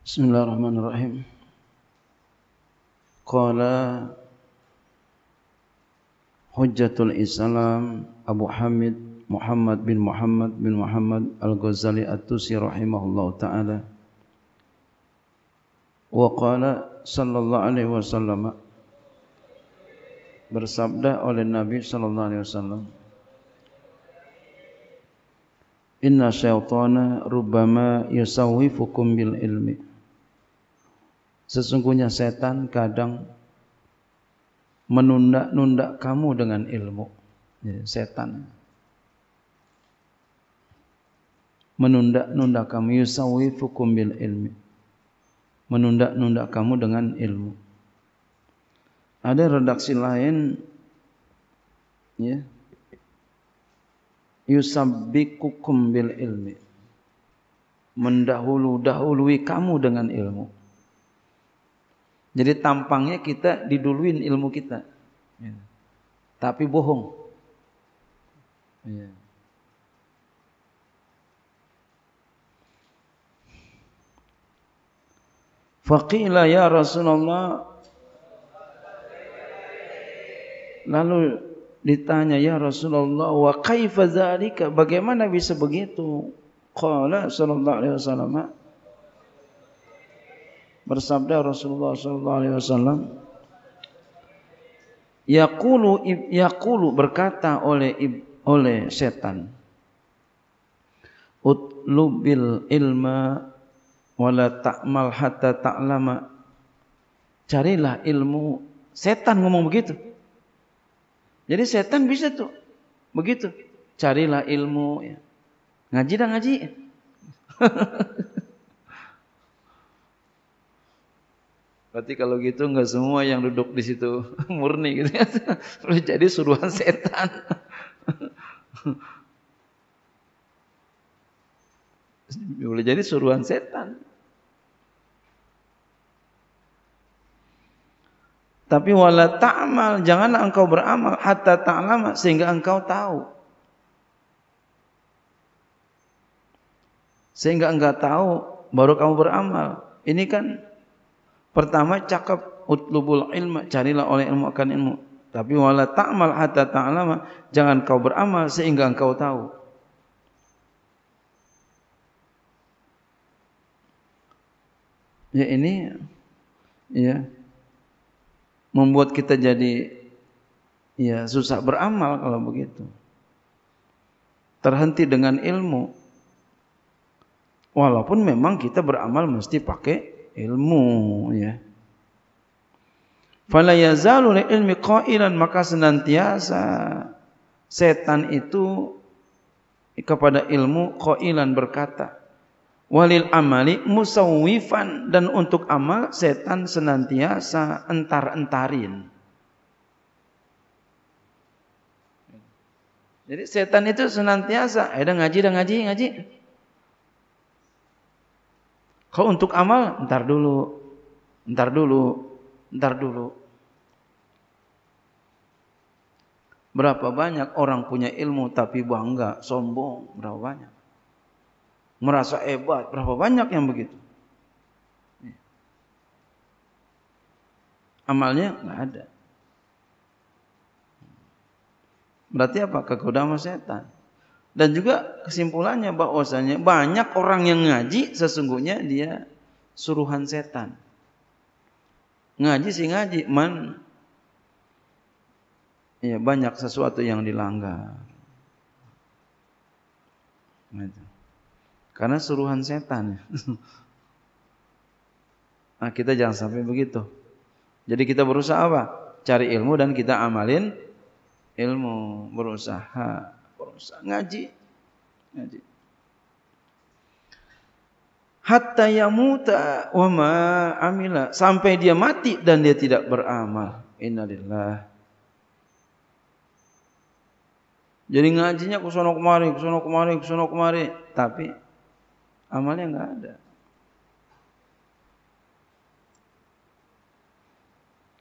بسم الله الرحمن الرحيم قال حجة الإسلام أبو حمد محمد بن محمد بن محمد الغزالي التوسي رحمه الله تعالى وقال صلى الله عليه وسلم bersabda oleh Nabi sallallahu alaihi wasallam Inna syaitana rubbama yusawwifukum bil ilmi Sesungguhnya setan kadang menunda-nunda kamu dengan ilmu. Ya, setan menunda-nunda kamu yusawi fukum bil ilmi. Menunda-nunda kamu dengan ilmu. Ada redaksi lain ya. Yusabbikukum bil ilmi. Mendahulu-dahului kamu dengan ilmu. Jadi tampangnya kita diduluin ilmu kita. Ya. Tapi bohong. Ya. Faqila ya Rasulullah Lalu ditanya ya Rasulullah wa kaifa zalika bagaimana bisa begitu? Qala sallallahu alaihi wasallam bersabda Rasulullah sallallahu alaihi wasallam yaqulu yaqulu berkata oleh oleh setan utlubil ilma wala ta'mal hatta ta'lama carilah ilmu setan ngomong begitu jadi setan bisa tuh begitu carilah ilmu ya. ngaji dah ngaji Berarti kalau gitu nggak semua yang duduk di situ murni gitu ya. Jadi suruhan setan. Boleh jadi suruhan setan. Tapi wala ta'mal, janganlah engkau beramal hatta ta'lama sehingga engkau tahu. Sehingga engkau tahu baru kamu beramal. Ini kan Pertama cakap utlubul ilma, carilah oleh ilmu akan ilmu. Tapi wala ta'mal hatta ta'lama, jangan kau beramal sehingga engkau tahu. Ya ini ya membuat kita jadi ya susah beramal kalau begitu. Terhenti dengan ilmu. Walaupun memang kita beramal mesti pakai ilmu ya fala yazalu li ilmi qailan maka senantiasa setan itu kepada ilmu qailan berkata walil amali musawwifan dan untuk amal setan senantiasa entar-entarin jadi setan itu senantiasa ada ngaji ada ngaji ngaji kalau untuk amal, ntar dulu, ntar dulu, ntar dulu. Berapa banyak orang punya ilmu tapi bangga, sombong, berapa banyak. Merasa hebat, berapa banyak yang begitu. Amalnya nggak ada. Berarti apa? Kegoda sama setan. Dan juga kesimpulannya bahwasanya banyak orang yang ngaji sesungguhnya dia suruhan setan. Ngaji sih ngaji, man ya banyak sesuatu yang dilanggar. Gitu. Karena suruhan setan. Ya. Nah, kita jangan sampai begitu. Jadi kita berusaha apa? Cari ilmu dan kita amalin ilmu, berusaha usah ngaji. Ngaji. Hatta yamuta wa ma amila. Sampai dia mati dan dia tidak beramal. Innalillah. Jadi ngajinya ke kemari, ke kemari, ke kemari, tapi amalnya enggak ada.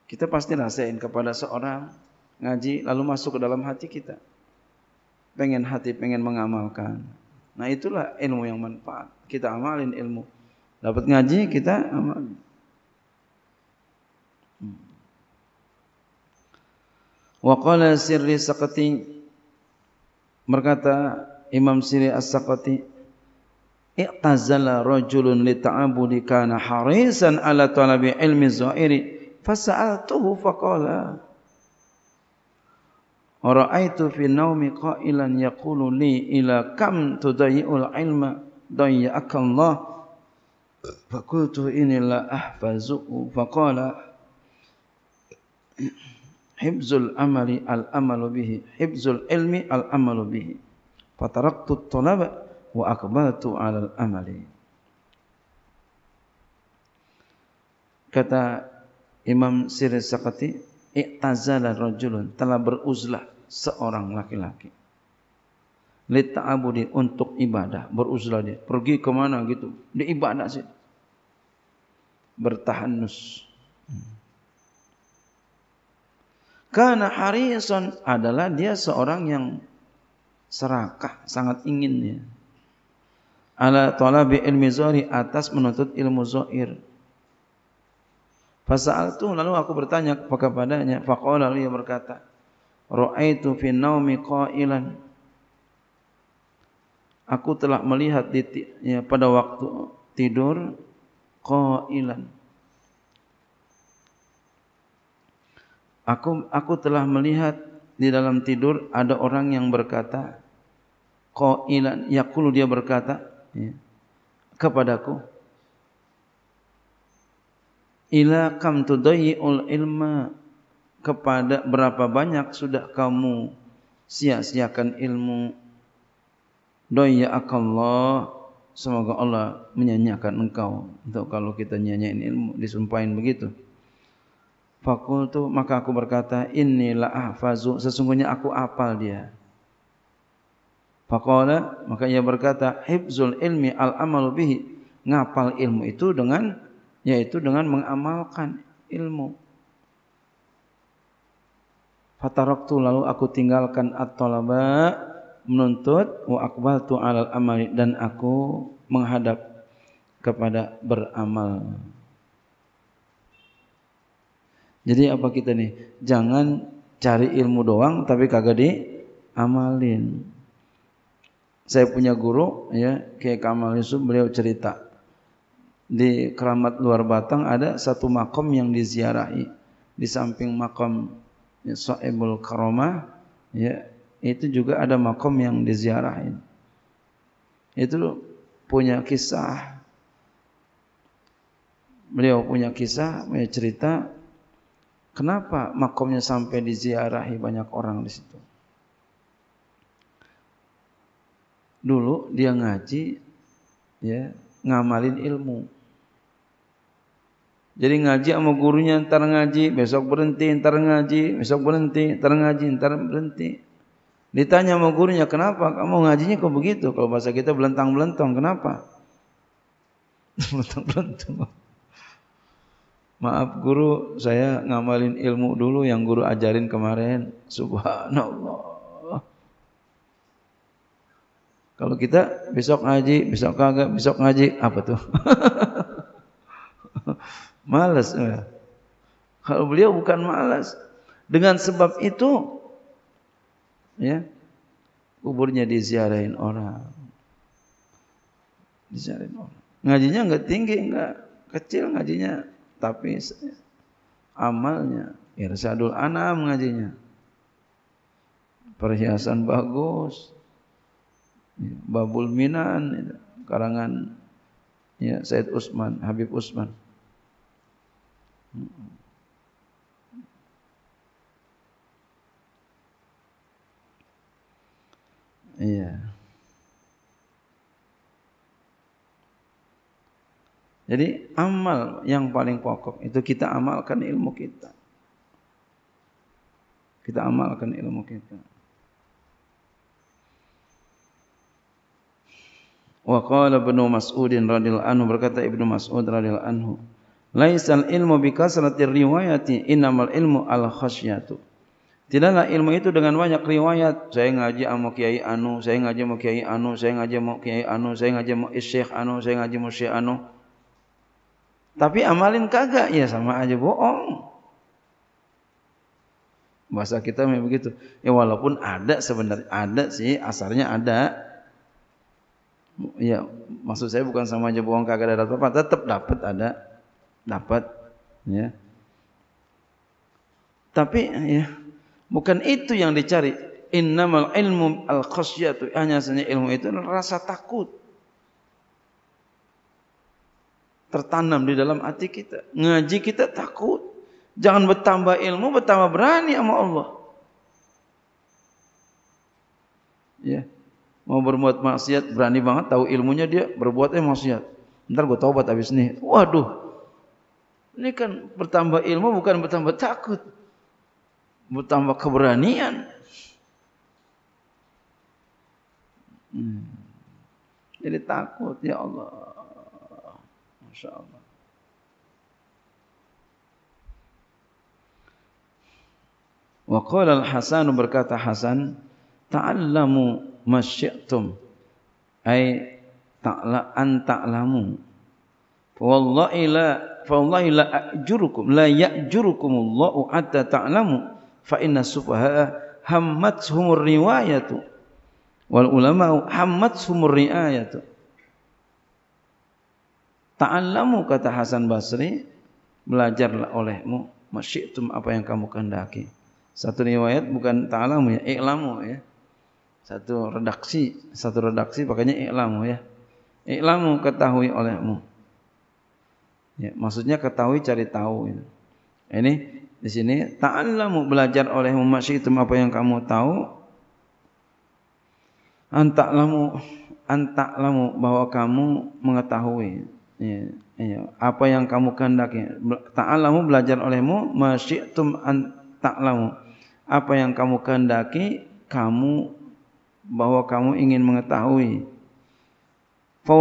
Kita pasti rasain kepada seorang ngaji lalu masuk ke dalam hati kita pengen hati pengen mengamalkan. Nah itulah ilmu yang manfaat. Kita amalin ilmu. Dapat ngaji kita amal. Hmm. Wa qala sirri saqati berkata Imam Sirri As-Saqati Iqtazala rajulun li ta'abudi kana harisan ala talabi ilmi zairi fasa'altuhu faqala ra'aitu fi naumi qailan yaqulu li ila kam tudayyi'ul ilma dayyaka Allah fa qultu inni la ahfazuhu fa qala hibzul amali al amalu bihi hibzul ilmi al amalu bihi fataraktu talaba wa akbaltu al amali kata Imam Sirin Sakati iktazala rojulun telah beruzlah seorang laki-laki abu Lita'abudi untuk ibadah. Beruzlah dia. Pergi ke mana gitu. Dia ibadah sih. Bertahanus. Karena hari son adalah dia seorang yang serakah. Sangat inginnya. Ala tolabi ilmi zuhri atas menuntut ilmu zuhir. Fasaal tu lalu aku bertanya kepada kepadanya. Fakoh lalu ia berkata, Roa itu finaumi ko ilan. Aku telah melihat di, ya, pada waktu tidur ko ilan. Aku aku telah melihat di dalam tidur ada orang yang berkata ko ilan. yaqulu dia berkata ya, kepadaku ila kam tudayyi'ul ilma kepada berapa banyak sudah kamu sia-siakan ilmu doyakallah semoga Allah menyanyiakan engkau untuk kalau kita nyanyiin ilmu disumpahin begitu Fakul tu maka aku berkata ini ahfazu sesungguhnya aku apal dia. Fakola maka ia berkata hibzul ilmi al amalubihi ngapal ilmu itu dengan yaitu dengan mengamalkan ilmu. Fataraktu lalu aku tinggalkan at-talaba menuntut wa aqbaltu alal amali dan aku menghadap kepada beramal. Jadi apa kita nih? Jangan cari ilmu doang tapi kagak diamalin. Saya punya guru ya, kayak Kamal Yusuf beliau cerita di Keramat Luar Batang ada satu makom yang diziarahi di samping makom ya, Soebul Karoma, ya itu juga ada makom yang diziarahi itu punya kisah beliau punya kisah punya cerita kenapa makomnya sampai diziarahi banyak orang di situ dulu dia ngaji ya ngamalin ilmu jadi ngaji sama gurunya, ntar ngaji, besok berhenti, ntar ngaji, besok berhenti, ntar ngaji, ntar berhenti. Ditanya sama gurunya, kenapa kamu ngajinya kok begitu? Kalau bahasa kita belentang-belentong, kenapa? belentang-belentong. Maaf guru, saya ngamalin ilmu dulu yang guru ajarin kemarin. Subhanallah. Kalau kita besok ngaji, besok kagak, besok ngaji, apa tuh? Malas. Eh. Kalau beliau bukan malas. Dengan sebab itu ya kuburnya diziarahin orang. Diziarahin orang. Ngajinya enggak tinggi, enggak kecil ngajinya, tapi ya, amalnya irsadul anam ngajinya. Perhiasan bagus. Ya, Babul Minan ya, karangan ya Said Usman, Habib Usman. Iya. Jadi amal yang paling pokok itu kita amalkan ilmu kita. Kita amalkan ilmu kita. Wa qala Ibnu Mas'udin radhiyallahu anhu berkata Ibnu Mas'ud radhiyallahu anhu Laisal ilmu bi kasratir riwayati innamal ilmu al khasyatu. Tidaklah ilmu itu dengan banyak riwayat. Saya ngaji sama kiai anu, saya ngaji sama kiai anu, saya ngaji sama kiai anu, saya ngaji sama syekh anu, saya ngaji sama syekh anu. Tapi amalin kagak, ya sama aja bohong. Bahasa kita memang begitu. Ya walaupun ada sebenarnya ada sih asarnya ada. Ya maksud saya bukan sama aja bohong kagak ada apa-apa, tetap dapat ada dapat ya. Tapi ya bukan itu yang dicari. Innamal ilmu al-khasyatu hanya saja ilmu itu rasa takut. Tertanam di dalam hati kita. Ngaji kita takut. Jangan bertambah ilmu, bertambah berani sama Allah. Ya. Mau berbuat maksiat, berani banget tahu ilmunya dia berbuatnya maksiat. Ntar gue taubat habis nih. Waduh, ini kan bertambah ilmu bukan bertambah takut. Bertambah keberanian. Hmm. Jadi takut ya Allah. Masya Allah. Wa qala al-Hasan berkata Hasan, ta'allamu masyi'tum. Ai ta'la an ta'lamu wallahi la fawallahi la ajurukum la ya'jurukumullahu hatta ta'lamu fa inna sufaha hammat humur riwayatu wal ulama hammat humur riayatu ta'lamu kata Hasan Basri belajarlah olehmu masyitum apa yang kamu kehendaki satu riwayat bukan ta'lamu ya i'lamu ya satu redaksi satu redaksi pakainya i'lamu ya i'lamu ketahui olehmu Ya, maksudnya ketahui cari tahu. Ya. Ini di sini ta'allamu belajar oleh itu apa yang kamu tahu. Anta'lamu anta'lamu bahwa kamu mengetahui. Ya, ya, apa yang kamu kehendaki. Ta'allamu belajar olehmu masyitum anta'lamu. Apa yang kamu kehendaki kamu bahwa kamu ingin mengetahui. Fa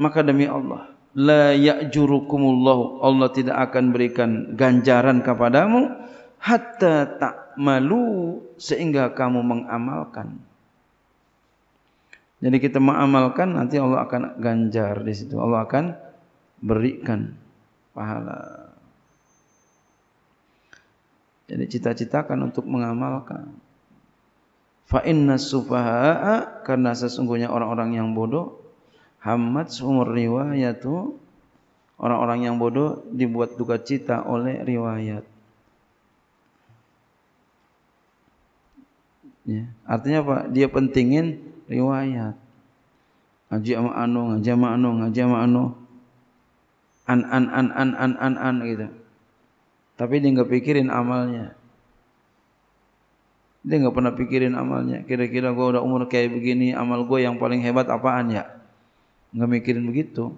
maka demi Allah la ya'jurukumullah Allah tidak akan berikan ganjaran kepadamu hatta tak malu sehingga kamu mengamalkan jadi kita mengamalkan nanti Allah akan ganjar di situ Allah akan berikan pahala jadi cita-citakan untuk mengamalkan fa inna sufaha karena sesungguhnya orang-orang yang bodoh Hamad umur riwayat tuh orang-orang yang bodoh dibuat duka cita oleh riwayat. Ya. Artinya apa? Dia pentingin riwayat. Ngaji sama anu, ngaji sama anu, ngaji sama anu. An an an an an an an gitu. Tapi dia nggak pikirin amalnya. Dia nggak pernah pikirin amalnya. Kira-kira gue udah umur kayak begini, amal gue yang paling hebat apaan ya? nggak mikirin begitu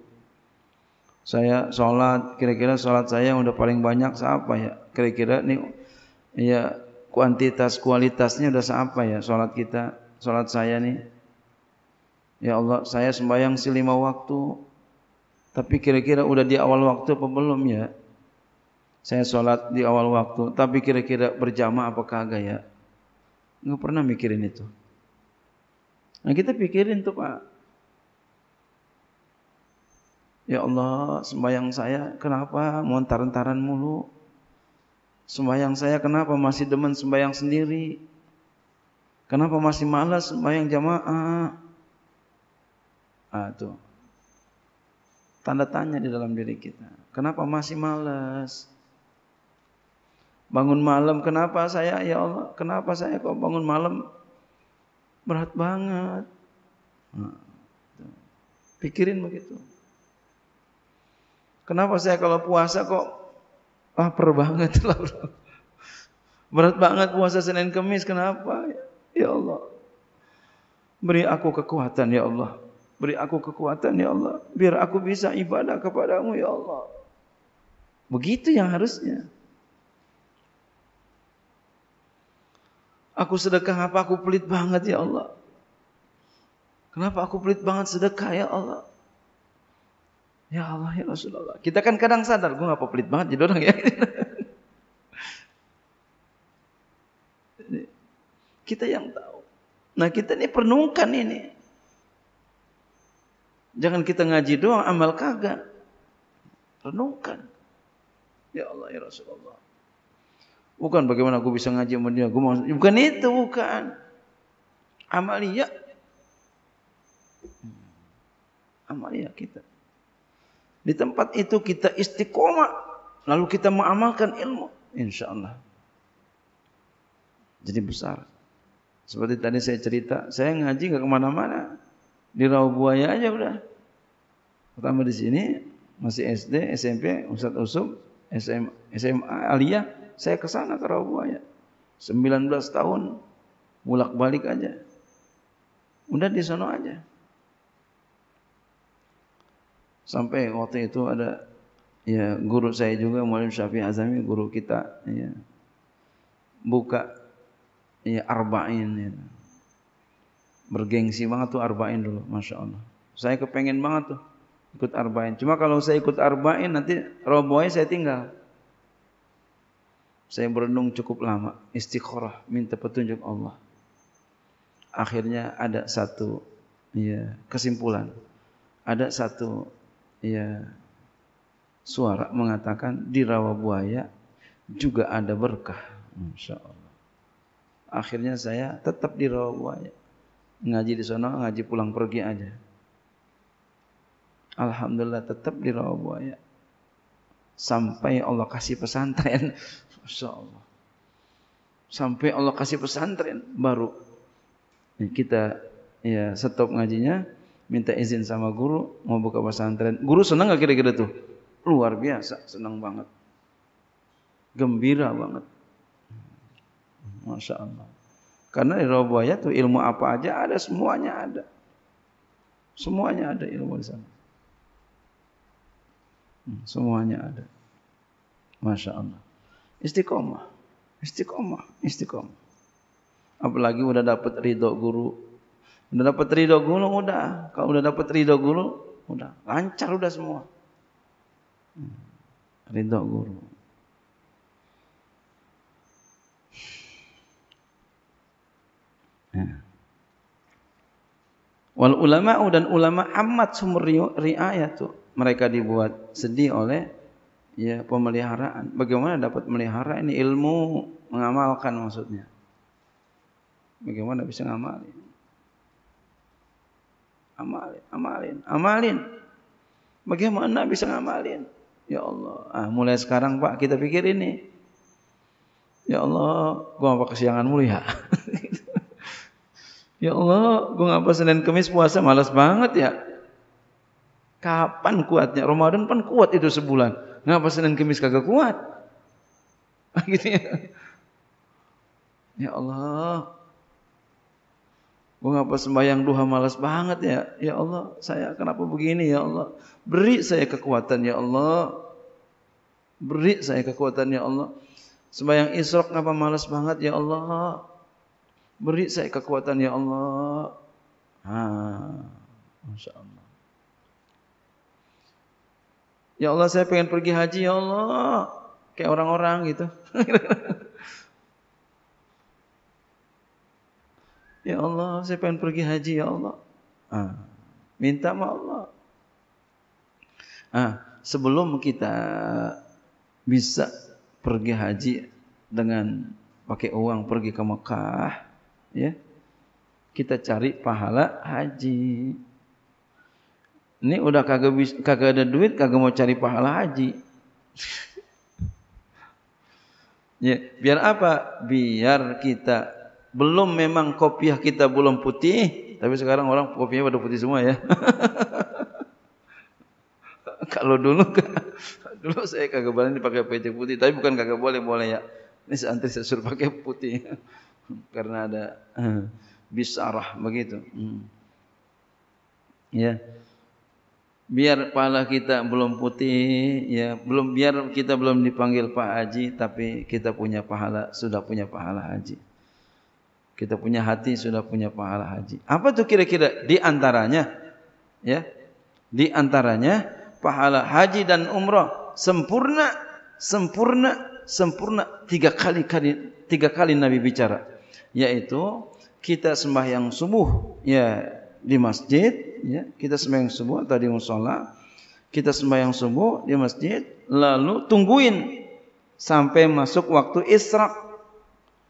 saya sholat kira-kira sholat saya yang udah paling banyak siapa ya kira-kira nih ya kuantitas kualitasnya udah siapa ya sholat kita sholat saya nih ya Allah saya sembahyang si lima waktu tapi kira-kira udah di awal waktu apa belum ya saya sholat di awal waktu tapi kira-kira berjamaah apa kagak ya nggak pernah mikirin itu nah kita pikirin tuh pak Ya Allah, sembahyang saya kenapa montar-entaran mulu? Sembahyang saya kenapa masih demen sembahyang sendiri? Kenapa masih malas sembahyang jamaah? Ah, tuh. Tanda tanya di dalam diri kita. Kenapa masih malas? Bangun malam, kenapa saya ya Allah? Kenapa saya kok bangun malam berat banget? Nah, Pikirin begitu. Kenapa saya kalau puasa kok lapar banget lapar. Berat banget puasa Senin Kemis kenapa? Ya Allah. Beri aku kekuatan ya Allah. Beri aku kekuatan ya Allah. Biar aku bisa ibadah kepadamu ya Allah. Begitu yang harusnya. Aku sedekah apa aku pelit banget ya Allah. Kenapa aku pelit banget sedekah ya Allah? Ya Allah, ya Rasulullah. Kita kan kadang sadar, gue ngapa pelit banget jadi orang ya. kita yang tahu. Nah kita ini perenungkan ini. Jangan kita ngaji doang, amal kagak. Renungkan. Ya Allah, ya Rasulullah. Bukan bagaimana aku bisa ngaji sama dia. Gua bukan itu, bukan. Amalia. Hmm. Amalia kita. Di tempat itu kita istiqomah lalu kita mengamalkan ilmu insya Allah. Jadi besar. Seperti tadi saya cerita, saya ngaji nggak kemana-mana. Di Rau Buaya aja udah. Pertama di sini masih SD, SMP, Ustadz Usum, SMA, SMA, Alia, saya ke sana ke Rau Buaya. 19 tahun mulak balik aja. Udah di sono aja. Sampai waktu itu ada ya guru saya juga Maulid Syafi'i Azami guru kita ya. Buka ya arba'in ya. Bergengsi banget tuh arba'in dulu, Masya Allah. Saya kepengen banget tuh ikut arba'in. Cuma kalau saya ikut arba'in nanti robohnya saya tinggal. Saya berenung cukup lama, istiqorah minta petunjuk Allah. Akhirnya ada satu ya, kesimpulan. Ada satu ya suara mengatakan di rawa buaya juga ada berkah. Masya Allah. Akhirnya saya tetap di rawa buaya. Ngaji di sana, ngaji pulang pergi aja. Alhamdulillah tetap di rawa buaya. Sampai Allah kasih pesantren. Masya Allah. Sampai Allah kasih pesantren baru kita ya stop ngajinya minta izin sama guru mau buka pesantren. Guru senang gak kira-kira tuh? Luar biasa, senang banget. Gembira banget. Masya Allah. Karena di Rabuaya tuh ilmu apa aja ada, semuanya ada. Semuanya ada ilmu di sana. Hmm, semuanya ada. Masya Allah. Istiqomah. Istiqomah. Istiqomah. Apalagi udah dapat ridho guru, Udah dapat ridho guru udah. Kalau udah dapat ridho guru udah lancar udah semua. Ridho guru. Nah. Wal ulama dan ulama amat sumur riayah tuh. Mereka dibuat sedih oleh ya pemeliharaan. Bagaimana dapat melihara ini ilmu mengamalkan maksudnya. Bagaimana bisa ngamalin? amalin, amalin, amalin. Bagaimana bisa ngamalin? Ya Allah, ah, mulai sekarang Pak kita pikir ini. Ya Allah, gua apa kesiangan mulia ya. ya Allah, gua ngapa Senin Kamis puasa malas banget ya. Kapan kuatnya? Ramadan pan kuat itu sebulan. Ngapa Senin Kamis kagak kuat? gitu Ya, ya Allah, Gue ngapa sembahyang duha malas banget ya. Ya Allah, saya kenapa begini ya Allah. Beri saya kekuatan ya Allah. Beri saya kekuatan ya Allah. Sembahyang isrok kenapa malas banget ya Allah. Beri saya kekuatan ya Allah. Ha, Masya Allah. Ya Allah saya pengen pergi haji ya Allah. Kayak orang-orang gitu. Ya Allah, saya pengen pergi haji ya Allah. Ah. ah, minta sama Allah. Ah, sebelum kita bisa pergi haji dengan pakai uang pergi ke Mekah, ya. Kita cari pahala haji. Ini udah kagak kagak ada duit, kagak mau cari pahala haji. ya, biar apa? Biar kita belum memang kopiah kita belum putih, tapi sekarang orang kopinya pada putih semua ya. Kalau dulu kan, dulu saya kagak boleh pakai peci putih, tapi bukan kagak boleh boleh ya. Ini santri saya suruh pakai putih karena ada eh, bisarah begitu. Hmm. Ya. Biar pala kita belum putih, ya, belum biar kita belum dipanggil Pak Haji, tapi kita punya pahala, sudah punya pahala haji. Kita punya hati sudah punya pahala haji. Apa tuh kira-kira di antaranya? Ya. Di antaranya pahala haji dan umrah sempurna, sempurna, sempurna tiga kali kali tiga kali Nabi bicara yaitu kita sembahyang subuh ya di masjid ya kita sembahyang subuh atau di musola kita sembahyang subuh di masjid lalu tungguin sampai masuk waktu isra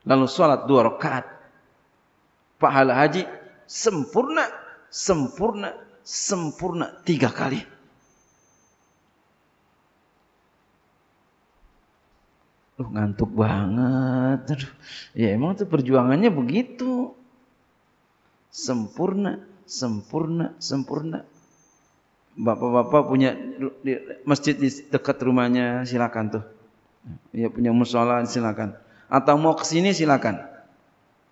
lalu sholat dua rakaat pahala haji sempurna, sempurna, sempurna tiga kali. Lu ngantuk banget. Aduh. Ya emang tuh perjuangannya begitu. Sempurna, sempurna, sempurna. Bapak-bapak punya masjid di dekat rumahnya silakan tuh. Ya punya musola silakan. Atau mau ke sini silakan.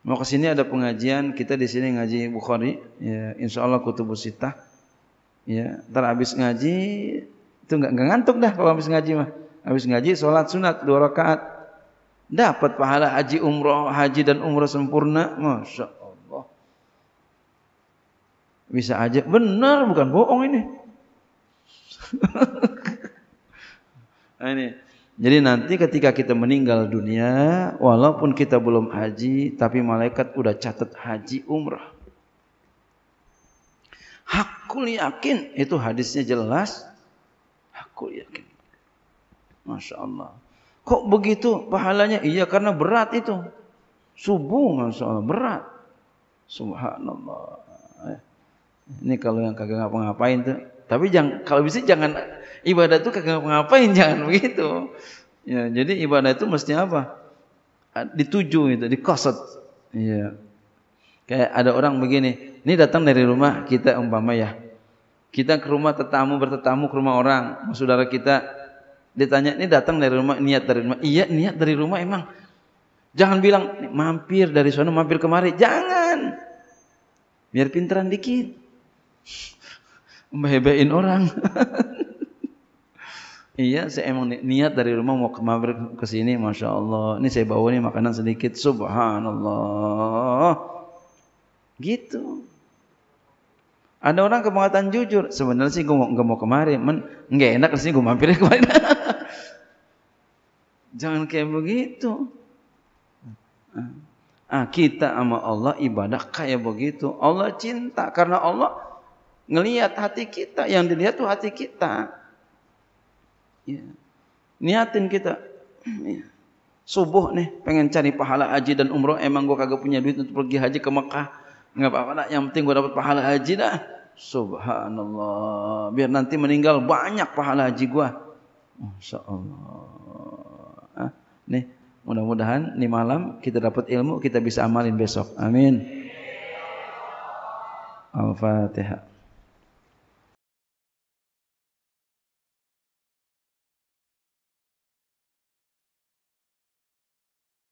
Mau ke sini ada pengajian, kita di sini ngaji Bukhari, ya Allah kutubus sitah. Ya, ntar habis ngaji itu enggak, ngantuk dah kalau habis ngaji mah. Habis ngaji sholat sunat dua rakaat. Dapat pahala haji umroh, haji dan umroh sempurna. Masya Allah. Bisa aja. Benar, bukan bohong ini. Nah, ini jadi nanti ketika kita meninggal dunia, walaupun kita belum haji, tapi malaikat udah catat haji umrah. Hakul yakin, itu hadisnya jelas. Hakul yakin. Masya Allah. Kok begitu pahalanya? Iya karena berat itu. Subuh Masya Allah, berat. Subhanallah. Eh, ini kalau yang kagak ngapa-ngapain tuh tapi jangan kalau bisa jangan ibadah itu kagak ngapain jangan begitu. Ya, jadi ibadah itu mesti apa? Ah, dituju itu, dikosot. Ya Kayak ada orang begini, ini datang dari rumah kita umpama ya. Kita ke rumah tetamu bertetamu ke rumah orang, saudara kita ditanya ini datang dari rumah niat dari rumah. Iya, niat dari rumah emang. Jangan bilang mampir dari sana mampir kemari, jangan. Biar pinteran dikit. Membebein orang. Iya, saya emang niat dari rumah mau ke mampir ke sini, masya Allah. Ini saya bawa nih makanan sedikit, subhanallah. Gitu. Ada orang kemangatan jujur. Sebenarnya sih gue nggak mau kemari, men nggak enak sih gue mampir mana. Jangan kayak begitu. Ah, kita sama Allah ibadah kayak begitu. Allah cinta karena Allah ngelihat hati kita, yang dilihat tuh hati kita. Ya. Niatin kita. Hmm, ya. Subuh nih, pengen cari pahala haji dan umroh. Emang gue kagak punya duit untuk pergi haji ke Mekah. Nggak apa-apa lah, yang penting gue dapat pahala haji dah. Subhanallah. Biar nanti meninggal banyak pahala haji gue. Masya Allah. Ah, nih, mudah-mudahan nih malam kita dapat ilmu, kita bisa amalin besok. Amin. Al-Fatihah.